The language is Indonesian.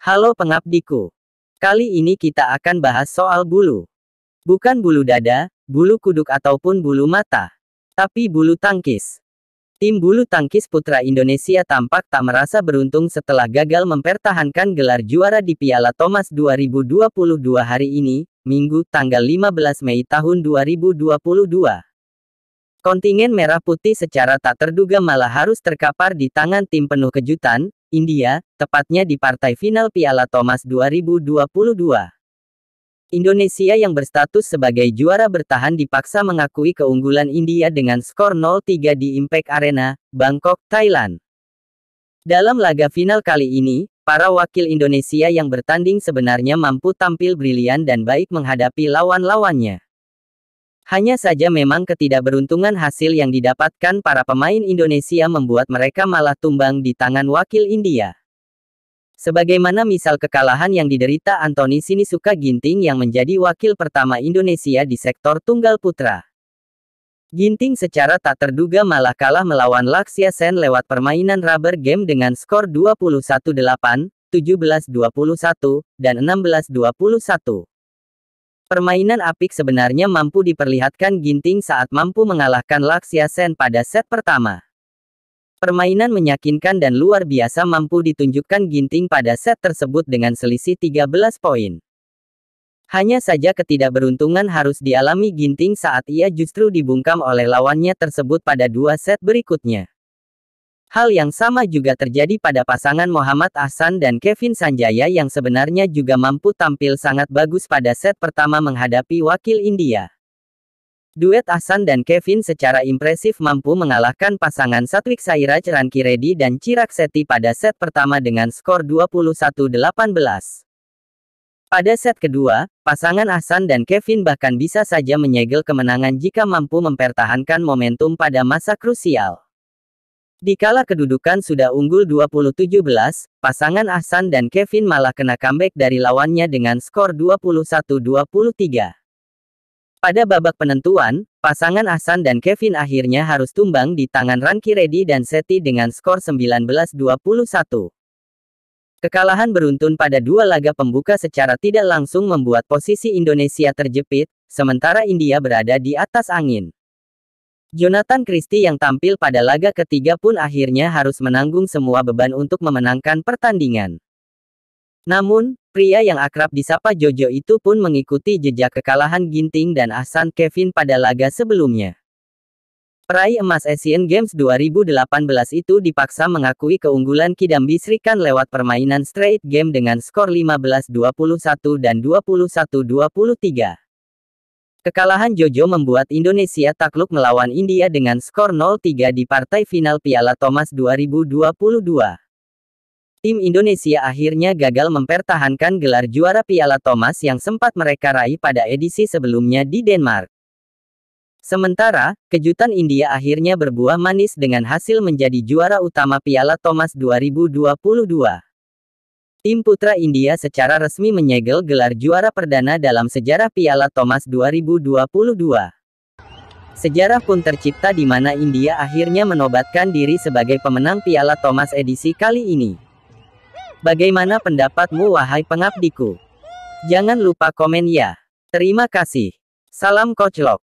Halo pengabdiku. Kali ini kita akan bahas soal bulu. Bukan bulu dada, bulu kuduk ataupun bulu mata. Tapi bulu tangkis. Tim bulu tangkis putra Indonesia tampak tak merasa beruntung setelah gagal mempertahankan gelar juara di Piala Thomas 2022 hari ini, Minggu tanggal 15 Mei tahun 2022. Kontingen merah putih secara tak terduga malah harus terkapar di tangan tim penuh kejutan, India, tepatnya di partai final Piala Thomas 2022. Indonesia yang berstatus sebagai juara bertahan dipaksa mengakui keunggulan India dengan skor 0-3 di Impact Arena, Bangkok, Thailand. Dalam laga final kali ini, para wakil Indonesia yang bertanding sebenarnya mampu tampil brilian dan baik menghadapi lawan-lawannya. Hanya saja memang ketidakberuntungan hasil yang didapatkan para pemain Indonesia membuat mereka malah tumbang di tangan wakil India. Sebagaimana misal kekalahan yang diderita Anthony Sinisuka Ginting yang menjadi wakil pertama Indonesia di sektor tunggal putra. Ginting secara tak terduga malah kalah melawan Laksia Sen lewat permainan rubber game dengan skor 21-8, 17-21, dan 16-21. Permainan apik sebenarnya mampu diperlihatkan Ginting saat mampu mengalahkan Laksia Sen pada set pertama. Permainan menyakinkan dan luar biasa mampu ditunjukkan Ginting pada set tersebut dengan selisih 13 poin. Hanya saja ketidakberuntungan harus dialami Ginting saat ia justru dibungkam oleh lawannya tersebut pada dua set berikutnya. Hal yang sama juga terjadi pada pasangan Muhammad Ahsan dan Kevin Sanjaya yang sebenarnya juga mampu tampil sangat bagus pada set pertama menghadapi wakil India. Duet Ahsan dan Kevin secara impresif mampu mengalahkan pasangan Satwik Sairaj Rankireddy dan Chirag Seti pada set pertama dengan skor 21-18. Pada set kedua, pasangan Ahsan dan Kevin bahkan bisa saja menyegel kemenangan jika mampu mempertahankan momentum pada masa krusial. Dikala kedudukan sudah unggul 20-17, pasangan Ahsan dan Kevin malah kena comeback dari lawannya dengan skor 21-23. Pada babak penentuan, pasangan Ahsan dan Kevin akhirnya harus tumbang di tangan Ranki Reddy dan Seti dengan skor 19-21. Kekalahan beruntun pada dua laga pembuka secara tidak langsung membuat posisi Indonesia terjepit, sementara India berada di atas angin. Jonathan Christie yang tampil pada laga ketiga pun akhirnya harus menanggung semua beban untuk memenangkan pertandingan. Namun, pria yang akrab disapa Jojo itu pun mengikuti jejak kekalahan Ginting dan Ahsan Kevin pada laga sebelumnya. Peraih emas Asian Games 2018 itu dipaksa mengakui keunggulan Kidambi Srikan lewat permainan straight game dengan skor 15-21 dan 21-23. Kekalahan Jojo membuat Indonesia takluk melawan India dengan skor 0-3 di partai final Piala Thomas 2022. Tim Indonesia akhirnya gagal mempertahankan gelar juara Piala Thomas yang sempat mereka raih pada edisi sebelumnya di Denmark. Sementara, kejutan India akhirnya berbuah manis dengan hasil menjadi juara utama Piala Thomas 2022. Tim Putra India secara resmi menyegel gelar juara perdana dalam sejarah Piala Thomas 2022. Sejarah pun tercipta di mana India akhirnya menobatkan diri sebagai pemenang Piala Thomas edisi kali ini. Bagaimana pendapatmu wahai pengabdiku? Jangan lupa komen ya. Terima kasih. Salam Coach